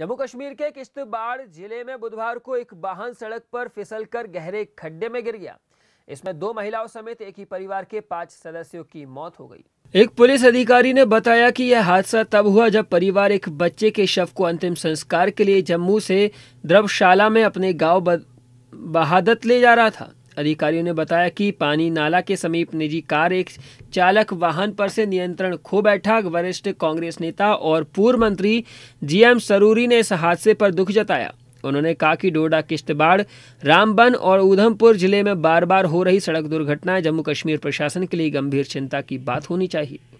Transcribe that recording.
जम्मू कश्मीर के किश्तवाड़ जिले में बुधवार को एक वाहन सड़क पर फिसलकर गहरे खड्डे में गिर गया इसमें दो महिलाओं समेत एक ही परिवार के पांच सदस्यों की मौत हो गई एक पुलिस अधिकारी ने बताया कि यह हादसा तब हुआ जब परिवार एक बच्चे के शव को अंतिम संस्कार के लिए जम्मू से द्रवशाला में अपने गांव बहादत ले जा रहा था अधिकारियों ने बताया कि पानी नाला के समीप निजी कार एक चालक वाहन पर से नियंत्रण खो बैठा वरिष्ठ कांग्रेस नेता और पूर्व मंत्री जीएम सरूरी ने इस हादसे पर दुख जताया उन्होंने कहा कि डोडा किश्तवाड़ रामबन और उधमपुर जिले में बार बार हो रही सड़क दुर्घटनाएं जम्मू कश्मीर प्रशासन के लिए गंभीर चिंता की बात होनी चाहिए